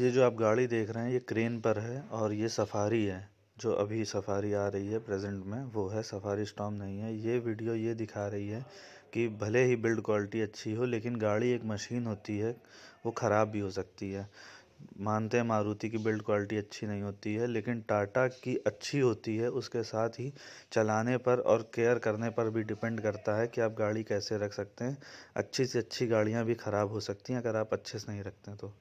ये जो आप गाड़ी देख रहे हैं ये क्रेन पर है और ये सफारी है जो अभी सफारी आ रही है प्रेजेंट में वो है सफारी स्टॉम नहीं है ये वीडियो ये दिखा रही है कि भले ही बिल्ड क्वालिटी अच्छी हो लेकिन गाड़ी एक मशीन होती है वो ख़राब भी हो सकती है मानते हैं मारुति की बिल्ड क्वालिटी अच्छी नहीं होती है लेकिन टाटा की अच्छी होती है उसके साथ ही चलाने पर और केयर करने पर भी डिपेंड करता है कि आप गाड़ी कैसे रख सकते हैं अच्छी से अच्छी गाड़ियाँ भी ख़राब हो सकती हैं अगर आप अच्छे से नहीं रखते हैं तो